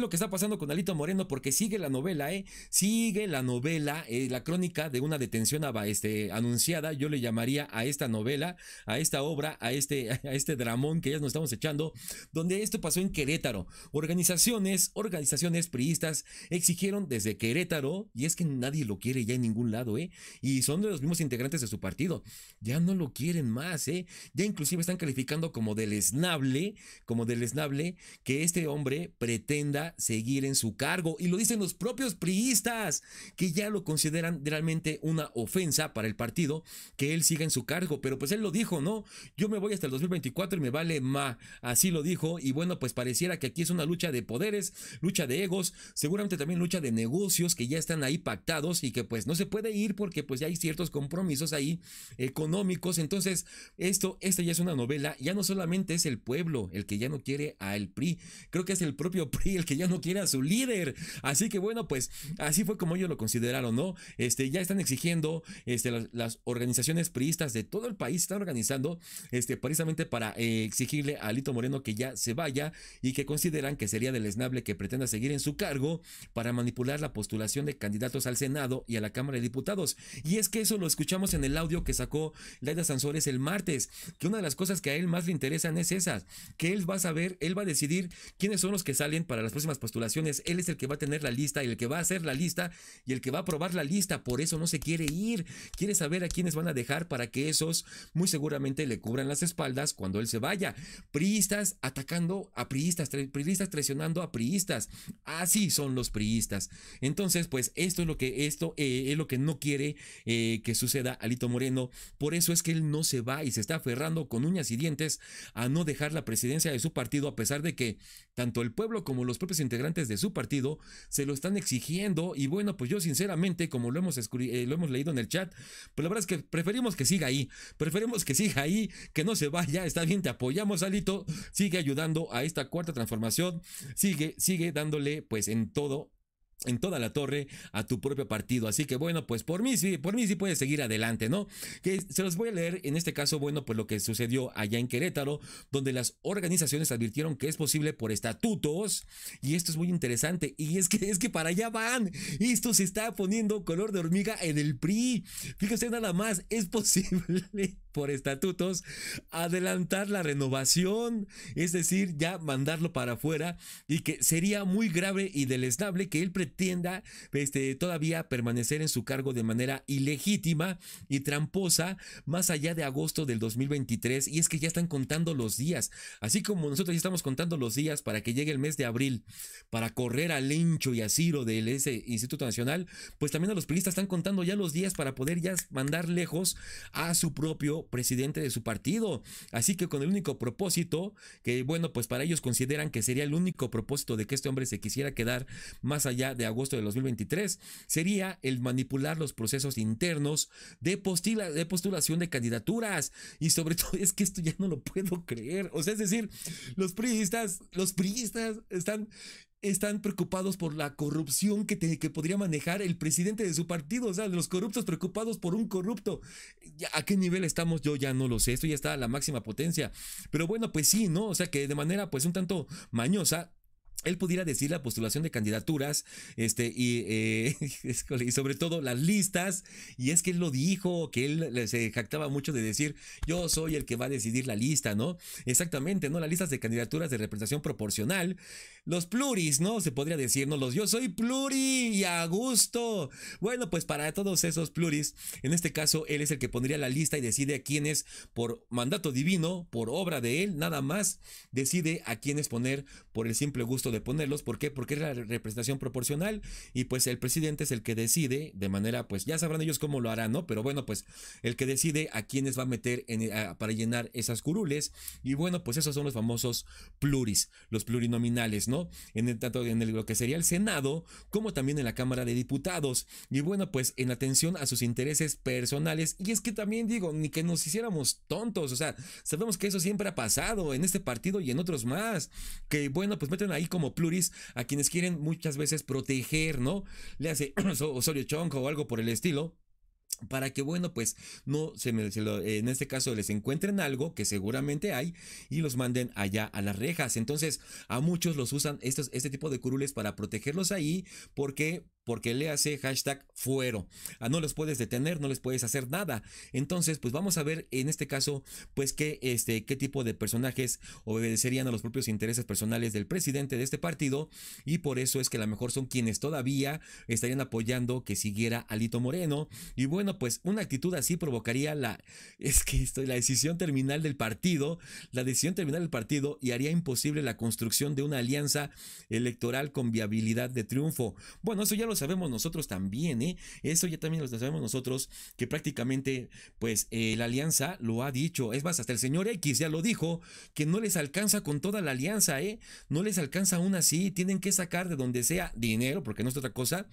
lo que está pasando con Alito Moreno? Porque sigue la novela, ¿eh? Sigue la novela, eh, la crónica de una detención este, anunciada. Yo le llamaría a esta novela, a esta obra, a este, a este dramón que ya nos estamos echando, donde esto pasó en Querétaro. Organizaciones, organizaciones priistas exigieron desde Querétaro, y es que nadie lo quiere ya en ningún lado, ¿eh? Y son de los mismos integrantes de su partido. Ya no lo quieren más, ¿eh? Ya inclusive están calificando como deleznable, como deleznable que este hombre pretenda seguir en su cargo. Y lo dicen los propios priistas, que ya lo consideran realmente una ofensa para el partido que él siga en su cargo. Pero pues él lo dijo, ¿no? Yo me voy hasta el 2024 y me vale ma. Así lo dijo. Y bueno, pues pareciera que aquí es una lucha de poderes, lucha de egos, seguramente también lucha de negocios que ya están ahí pactados y que pues no se puede ir porque pues ya hay ciertos compromisos ahí económicos. Entonces, esto, esta ya es una novela. Ya no solamente es el pueblo el que ya no quiere al PRI. Creo que es el propio PRI el que ya no quiere a su líder. Así que bueno, pues así fue como ellos lo consideraron, ¿no? Este, ya están exigiendo este, las, organizaciones priistas de todo el país, están organizando este, precisamente para eh, exigirle a Lito Moreno que ya se vaya y que consideran que sería deleznable que pretenda seguir en su cargo para manipular la postulación de candidatos al Senado y a la Cámara de Diputados. Y es que eso lo escuchamos en el audio que sacó Laida Sanzores el martes, que una de las cosas que a él más le interesan es esas, que él va a saber, él va a decidir quiénes son los que salen para las próximas postulaciones. Él es el que va a tener la lista, y el que va a hacer la lista y el que va a aprobar la lista. Por eso no se quiere ir. Quiere saber a quiénes van a dejar para que esos muy seguramente le cubran las espaldas cuando él se vaya. Priistas atacando a priistas, priistas traicionando a priistas. Así son los priistas. Entonces, pues esto es lo que esto eh, es lo que no quiere eh, que suceda Alito Moreno. Por eso es que él no se va y se está aferrando con uñas y dientes a no dejar la presidencia de su partido a pesar de que tanto el pueblo como los propios integrantes de su partido se lo están exigiendo y bueno, pues yo sinceramente, como lo hemos, eh, lo hemos leído en el chat, pues la verdad es que preferimos que siga ahí, preferimos que siga ahí, que no se vaya, está bien, te apoyamos, Alito, sigue ayudando a esta cuarta transformación, sigue, sigue dándole pues en todo en toda la torre a tu propio partido. Así que bueno, pues por mí sí, por mí sí puedes seguir adelante, ¿no? Que se los voy a leer en este caso, bueno, pues lo que sucedió allá en Querétaro, donde las organizaciones advirtieron que es posible por estatutos, y esto es muy interesante, y es que es que para allá van, esto se está poniendo color de hormiga en el PRI. Fíjense nada más, es posible por estatutos, adelantar la renovación, es decir, ya mandarlo para afuera y que sería muy grave y deleznable que él pretenda este, todavía permanecer en su cargo de manera ilegítima y tramposa más allá de agosto del 2023 y es que ya están contando los días, así como nosotros ya estamos contando los días para que llegue el mes de abril para correr al hincho y a Ciro del ese Instituto Nacional, pues también a los periodistas están contando ya los días para poder ya mandar lejos a su propio presidente de su partido. Así que con el único propósito, que bueno, pues para ellos consideran que sería el único propósito de que este hombre se quisiera quedar más allá de agosto de 2023, sería el manipular los procesos internos de, de postulación de candidaturas. Y sobre todo es que esto ya no lo puedo creer. O sea, es decir, los priistas, los priistas están están preocupados por la corrupción que, podría manejar el presidente de su partido, o sea, los corruptos preocupados por un corrupto. ¿A qué nivel estamos? Yo ya no lo sé, esto ya está a la máxima potencia. Pero bueno, pues sí, ¿no? O sea, que de manera pues un tanto mañosa, él pudiera decir la postulación de candidaturas este, y, eh, y, sobre todo las listas, y es que él lo dijo, que él se jactaba mucho de decir, yo soy el que va a decidir la lista, ¿no? Exactamente, ¿no? Las listas de candidaturas de representación proporcional, los pluris, ¿no? Se podría decirnos los yo soy pluri y a gusto. Bueno, pues para todos esos pluris, en este caso él es el que pondría la lista y decide a quiénes por mandato divino, por obra de él, nada más decide a quiénes poner por el simple gusto de ponerlos, ¿por qué? Porque es la representación proporcional y pues el presidente es el que decide de manera pues ya sabrán ellos cómo lo harán, ¿no? Pero bueno, pues el que decide a quiénes va a meter para llenar esas curules y bueno, pues esos son los famosos pluris, los plurinominales, ¿no? En el, tanto en lo que sería el Senado como también en la Cámara de Diputados. Y bueno, pues en atención a sus intereses personales. Y es que también digo, ni que nos hiciéramos tontos, o sea, sabemos que eso siempre ha pasado en este partido y en otros más. Que bueno, pues meten ahí como pluris a quienes quieren muchas veces proteger, ¿no? Le hace Osorio Chonco o algo por el estilo para que bueno pues no se, me, en este caso les encuentren algo que seguramente hay y los manden allá a las rejas entonces a muchos los usan estos, este tipo de curules para protegerlos ahí porque porque le hace hashtag fuero. Ah, no los puedes detener, no les puedes hacer nada. Entonces, pues vamos a ver en este caso, pues qué, este, qué tipo de personajes obedecerían a los propios intereses personales del presidente de este partido y por eso es que a lo mejor son quienes todavía estarían apoyando que siguiera Alito Moreno. Y bueno, pues una actitud así provocaría la, es que esto, la decisión terminal del partido, la decisión terminal del partido y haría imposible la construcción de una alianza electoral con viabilidad de triunfo. Bueno, eso ya lo sabemos nosotros también, ¿eh? Eso ya también lo sabemos nosotros, que prácticamente, pues, eh, la alianza lo ha dicho. Es más, hasta el señor X ya lo dijo, que no les alcanza con toda la alianza, ¿eh? No les alcanza aún así. Tienen que sacar de donde sea dinero, porque no es otra cosa,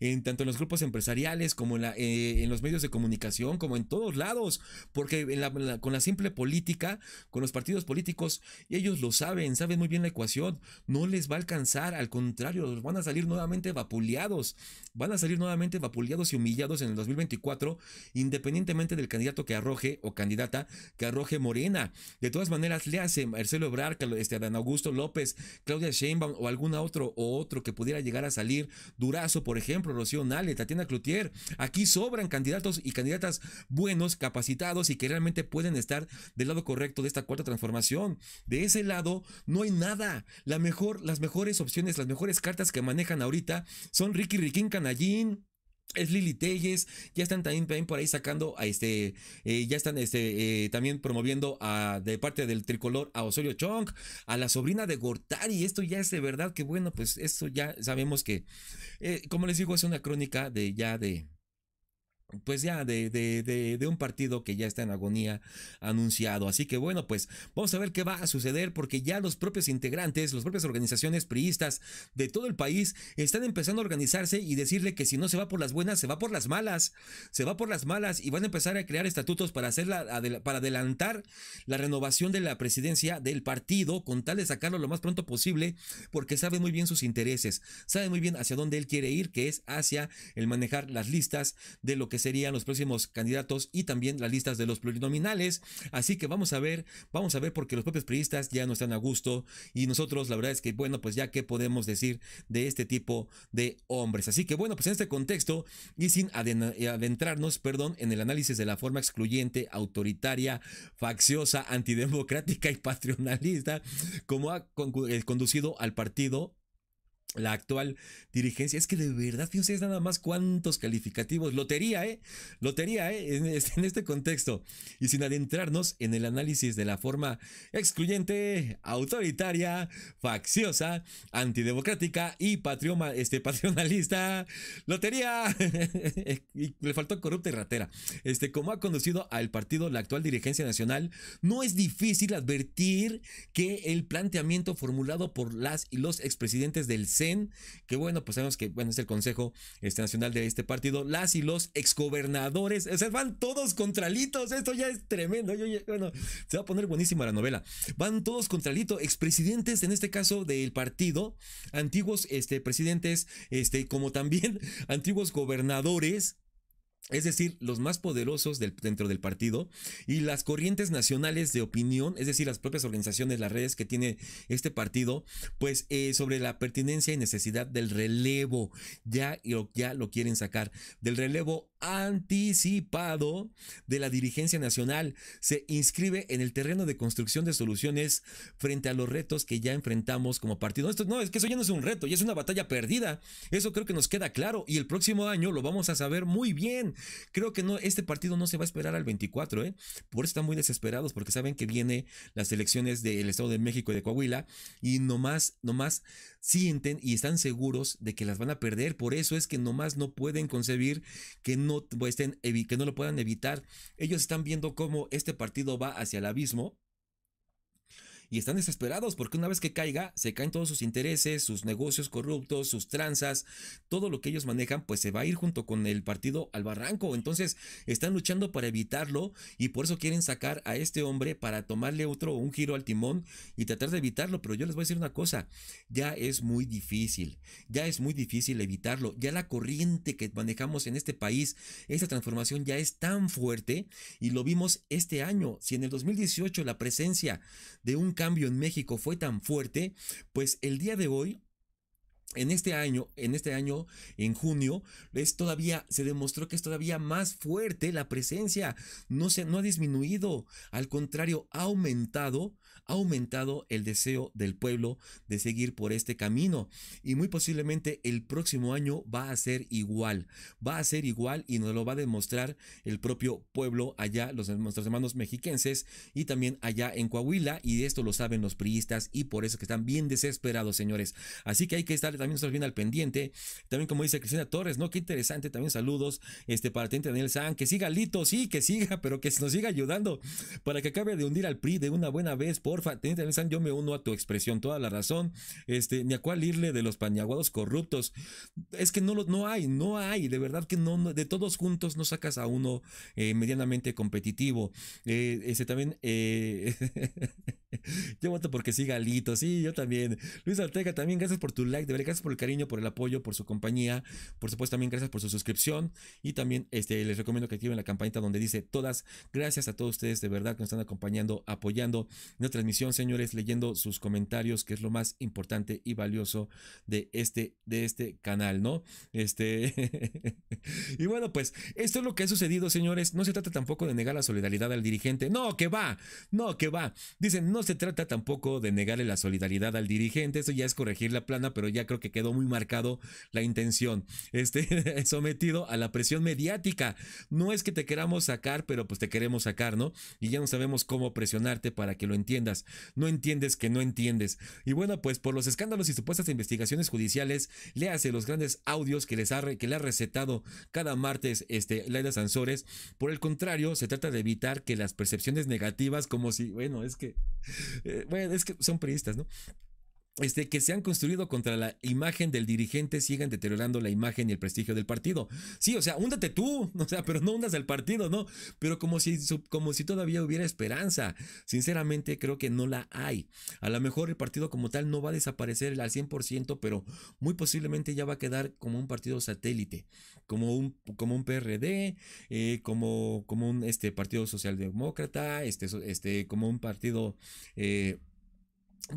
en tanto en los grupos empresariales como en, eh, los medios de comunicación, como en todos lados, porque con la simple política, con los partidos políticos, ellos lo saben, saben muy bien la ecuación. No les va a alcanzar, al contrario, van a salir nuevamente vapuleados van a salir nuevamente vapuleados y humillados en el 2024, independientemente del candidato que arroje o candidata que arroje Morena. De todas maneras, le hace Marcelo Ebrard, este, Adán Augusto López, Claudia Sheinbaum o alguna otro o otro que pudiera llegar a salir, Durazo, por ejemplo, Rocío Nale, Tatiana Cloutier. Aquí sobran candidatos y candidatas buenos, capacitados y que realmente pueden estar del lado correcto de esta cuarta transformación. De ese lado no hay nada. La mejor, las mejores opciones, las mejores cartas que manejan ahorita son Ricky Riquín Canallín, es Lili Telles, ya están también, por ahí sacando a este, eh, ya están este, eh, también promoviendo a, de parte del tricolor a Osorio Chong, a la sobrina de Gortari, esto ya es de verdad que bueno, pues esto ya sabemos que, eh, como les digo, es una crónica de ya de, pues ya de, de, de, de, un partido que ya está en agonía anunciado. Así que bueno, pues vamos a ver qué va a suceder porque ya los propios integrantes, las propias organizaciones priistas de todo el país están empezando a organizarse y decirle que si no se va por las buenas, se va por las malas, se va por las malas y van a empezar a crear estatutos para, hacerla para adelantar la renovación de la presidencia del partido con tal de sacarlo lo más pronto posible porque sabe muy bien sus intereses, sabe muy bien hacia dónde él quiere ir, que es hacia el manejar las listas de lo que serían los próximos candidatos y también las listas de los plurinominales. Así que vamos a ver, vamos a ver porque los propios periodistas ya no están a gusto y nosotros la verdad es que bueno, pues ya qué podemos decir de este tipo de hombres. Así que bueno, pues en este contexto y sin eh, adentrarnos, perdón, en el análisis de la forma excluyente, autoritaria, facciosa, antidemocrática y patrionalista como ha eh, conducido al partido la actual dirigencia. Es que de verdad, fíjense nada más cuántos calificativos. Lotería, ¿eh? Lotería, ¿eh? En este, contexto. Y sin adentrarnos en el análisis de la forma excluyente, autoritaria, facciosa, antidemocrática y patrioma, este, patronalista. Lotería. y le faltó corrupta y ratera. Este, como ha conducido al partido la actual dirigencia nacional, no es difícil advertir que el planteamiento formulado por las y los expresidentes del que bueno, pues sabemos que bueno, es el Consejo este, Nacional de este partido, las y los exgobernadores, o sea, van todos contralitos, esto ya es tremendo, bueno, se va a poner buenísima la novela, van todos contra expresidentes en este caso del partido, antiguos este, presidentes, este, como también antiguos gobernadores, es decir, los más poderosos del, dentro del partido, y las corrientes nacionales de opinión, es decir, las propias organizaciones, las redes que tiene este partido, pues eh, sobre la pertinencia y necesidad del relevo, ya, ya lo quieren sacar, del relevo anticipado de la dirigencia nacional, se inscribe en el terreno de construcción de soluciones frente a los retos que ya enfrentamos como partido. no, es que eso ya no es un reto, ya es una batalla perdida, eso creo que nos queda claro, y el próximo año lo vamos a saber muy bien. Creo que no, este partido no se va a esperar al 24, ¿eh? Por eso están muy desesperados, porque saben que vienen las elecciones del Estado de México y de Coahuila, y nomás, nomás sienten y están seguros de que las van a perder. Por eso es que nomás no pueden concebir que no, pues, estén, que no lo puedan evitar. Ellos están viendo cómo este partido va hacia el abismo y están desesperados porque una vez que caiga, se caen todos sus intereses, sus negocios corruptos, sus tranzas, todo lo que ellos manejan, pues se va a ir junto con el partido al barranco. Entonces están luchando para evitarlo y por eso quieren sacar a este hombre para tomarle otro un giro al timón y tratar de evitarlo. Pero yo les voy a decir una cosa, ya es muy difícil, ya es muy difícil evitarlo, ya la corriente que manejamos en este país, esta transformación ya es tan fuerte y lo vimos este año. Si en el 2018 la presencia de un cambio en México fue tan fuerte, pues el día de hoy en este año, en este año, en junio, es todavía, se demostró que es todavía más fuerte la presencia. No, se, no ha disminuido, al contrario, ha aumentado ha aumentado el deseo del pueblo de seguir por este camino y muy posiblemente el próximo año va a ser igual, va a ser igual y nos lo va a demostrar el propio pueblo allá, los, nuestros hermanos mexiquenses y también allá en Coahuila y de esto lo saben los priistas y por eso que están bien desesperados, señores. Así que hay que estar también bien al pendiente. También como dice Cristina Torres, ¿no? Qué interesante, también saludos este, para ti, Daniel San, que siga Lito, sí, que siga, pero que nos siga ayudando para que acabe de hundir al PRI de una buena vez porfa, yo me uno a tu expresión, toda la razón, este, ni a cuál irle de los pañaguados corruptos. Es que no, no hay, no hay, de verdad que no, de todos juntos no sacas a uno eh, medianamente competitivo. Eh, este, también... Eh, yo voto porque sí, Galito. Sí, yo también. Luis Ortega, también gracias por tu like. De verdad, gracias por el cariño, por el apoyo, por su compañía. Por supuesto, también gracias por su suscripción. Y también este, les recomiendo que activen la campanita donde dice todas. Gracias a todos ustedes, de verdad, que nos están acompañando, apoyando nuestra transmisión, señores, leyendo sus comentarios, que es lo más importante y valioso de este, de este canal, ¿no? Este. y bueno, pues esto es lo que ha sucedido, señores. No se trata tampoco de negar la solidaridad al dirigente. No, que va. No, que va. Dicen, no se trata tampoco de negarle la solidaridad al dirigente. Eso ya es corregir la plana, pero ya creo que quedó muy marcado la intención. Este, sometido a la presión mediática. No es que te queramos sacar, pero pues te queremos sacar, ¿no? Y ya no sabemos cómo presionarte para que lo entiendas. No entiendes que no entiendes. Y bueno, pues por los escándalos y supuestas investigaciones judiciales, le hace los grandes audios que les que le ha recetado cada martes este, Laila Sansores. Por el contrario, se trata de evitar que las percepciones negativas, como si, bueno, es que, eh, bueno, es que son periodistas, ¿no? este, que se han construido contra la imagen del dirigente sigan deteriorando la imagen y el prestigio del partido. Sí, o sea, húndate tú, o sea, pero no hundas al partido, ¿no? Pero como si, como si todavía hubiera esperanza. Sinceramente, creo que no la hay. A lo mejor el partido como tal no va a desaparecer al 100%, pero muy posiblemente ya va a quedar como un partido satélite, como un, como un PRD, eh, como, como un este, partido socialdemócrata, este, este, como un partido... Eh,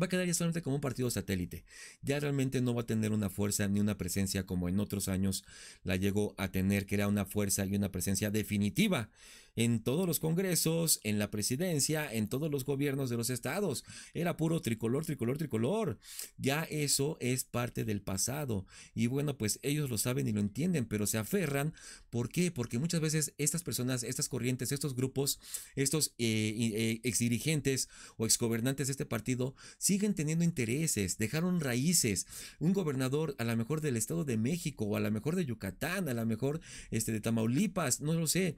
va a quedar ya solamente como un partido satélite. Ya realmente no va a tener una fuerza ni una presencia como en otros años la llegó a tener, que era una fuerza y una presencia definitiva en todos los congresos, en la presidencia, en todos los gobiernos de los estados. Era puro tricolor, tricolor, tricolor. Ya eso es parte del pasado. Y bueno, pues ellos lo saben y lo entienden, pero se aferran. ¿Por qué? Porque muchas veces estas personas, estas corrientes, estos grupos, estos eh, eh exdirigentes o exgobernantes de este partido siguen teniendo intereses, dejaron raíces. Un gobernador a lo mejor del Estado de México o a lo mejor de Yucatán, a lo mejor este, de Tamaulipas, no lo sé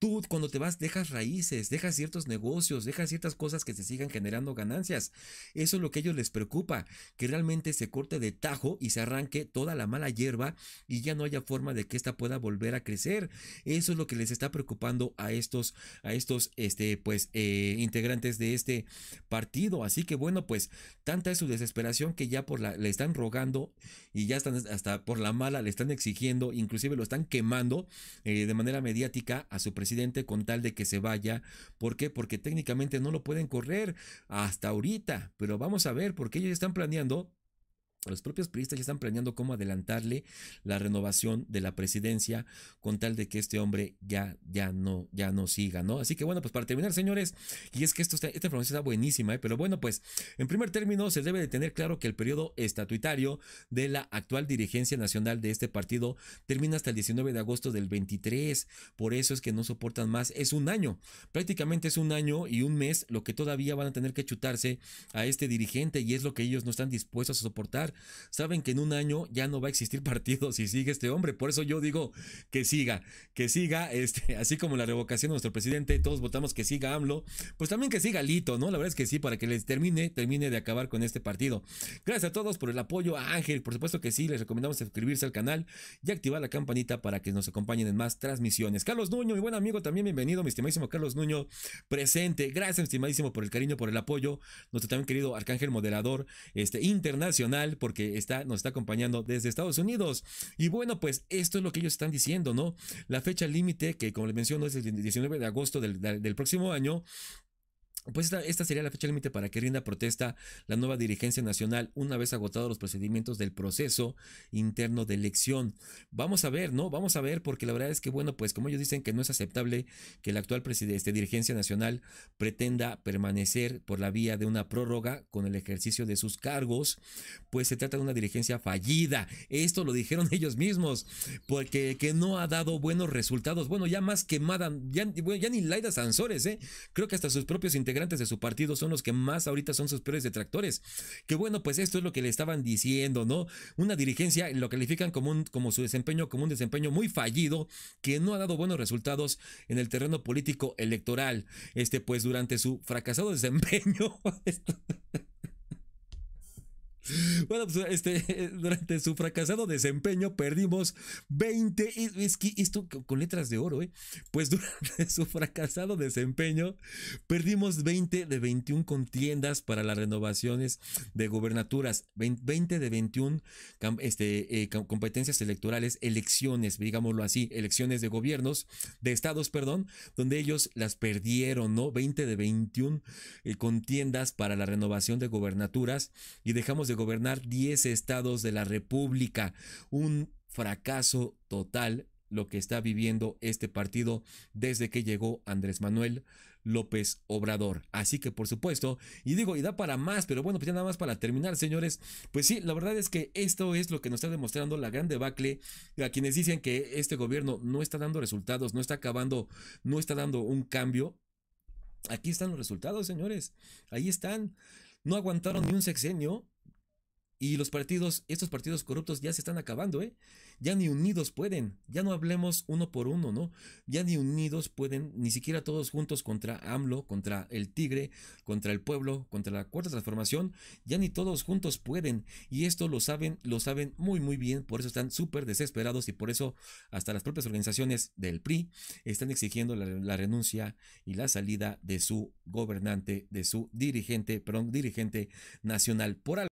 Tú cuando te vas dejas raíces, dejas ciertos negocios, dejas ciertas cosas que se sigan generando ganancias. Eso es lo que a ellos les preocupa, que realmente se corte de tajo y se arranque toda la mala hierba y ya no haya forma de que ésta pueda volver a crecer. Eso es lo que les está preocupando a estos, a estos, este, pues, eh, integrantes de este partido. Así que bueno, pues, tanta es su desesperación que ya por la, le están rogando y ya están hasta por la mala, le están exigiendo, inclusive lo están quemando eh, de manera mediática a su presidente con tal de que se vaya. ¿Por qué? Porque técnicamente no lo pueden correr hasta ahorita, pero vamos a ver, porque ellos están planeando los propios periodistas ya están planeando cómo adelantarle la renovación de la presidencia con tal de que este hombre ya, ya, no, ya no siga, ¿no? Así que bueno, pues para terminar, señores, y es que esto esta información está buenísima, ¿eh? pero bueno, pues en primer término se debe de tener claro que el periodo estatutario de la actual dirigencia nacional de este partido termina hasta el 19 de agosto del 23, por eso es que no soportan más, es un año, prácticamente es un año y un mes lo que todavía van a tener que chutarse a este dirigente y es lo que ellos no están dispuestos a soportar saben que en un año ya no va a existir partido si sigue este hombre. Por eso yo digo que siga, que siga, este, así como la revocación de nuestro presidente, todos votamos que siga AMLO, pues también que siga Lito, ¿no? La verdad es que sí, para que les termine, termine de acabar con este partido. Gracias a todos por el apoyo a Ángel, por supuesto que sí, les recomendamos suscribirse al canal y activar la campanita para que nos acompañen en más transmisiones. Carlos Nuño, mi buen amigo, también bienvenido, mi estimadísimo Carlos Nuño, presente. Gracias, estimadísimo, por el cariño, por el apoyo. Nuestro también querido Arcángel Moderador, este internacional, porque está, nos está acompañando desde Estados Unidos. Y bueno, pues esto es lo que ellos están diciendo, ¿no? La fecha límite, que como les menciono es el 19 de agosto del, del próximo año, pues esta, sería la fecha límite para que rinda protesta la nueva dirigencia nacional una vez agotados los procedimientos del proceso interno de elección. Vamos a ver, ¿no? Vamos a ver, porque la verdad es que, bueno, pues como ellos dicen que no es aceptable que la actual este, dirigencia nacional pretenda permanecer por la vía de una prórroga con el ejercicio de sus cargos, pues se trata de una dirigencia fallida. Esto lo dijeron ellos mismos, porque que no ha dado buenos resultados. Bueno, ya más quemada, ya, ya ni Laida Sansores, ¿eh? Creo que hasta sus propios integrantes de su partido son los que más ahorita son sus peores detractores. Que bueno, pues esto es lo que le estaban diciendo, ¿no? Una dirigencia lo califican como, un, como su desempeño, como un desempeño muy fallido, que no ha dado buenos resultados en el terreno político electoral. Este, pues durante su fracasado desempeño. Bueno, pues este, durante su fracasado desempeño perdimos 20. Es esto con letras de oro, ¿eh? Pues durante su fracasado desempeño perdimos 20 de 21 contiendas para las renovaciones de gobernaturas, 20 de 21 este, eh, competencias electorales, elecciones, digámoslo así, elecciones de gobiernos, de estados, perdón, donde ellos las perdieron, ¿no? 20 de 21 eh, contiendas para la renovación de gobernaturas y dejamos de gobernar 10 estados de la República. Un fracaso total lo que está viviendo este partido desde que llegó Andrés Manuel López Obrador. Así que, por supuesto, y digo, y da para más, pero bueno, pues ya nada más para terminar, señores. Pues sí, la verdad es que esto es lo que nos está demostrando la gran debacle a quienes dicen que este gobierno no está dando resultados, no está acabando, no está dando un cambio. Aquí están los resultados, señores. Ahí están. No aguantaron ni un sexenio y los partidos, estos partidos corruptos ya se están acabando, ¿eh? Ya ni unidos pueden, ya no hablemos uno por uno, ¿no? Ya ni unidos pueden, ni siquiera todos juntos contra AMLO, contra el Tigre, contra el pueblo, contra la cuarta transformación, ya ni todos juntos pueden. Y esto lo saben, lo saben muy, muy bien, por eso están súper desesperados y por eso hasta las propias organizaciones del PRI están exigiendo la, renuncia y la salida de su gobernante, de su dirigente, perdón, dirigente nacional. Por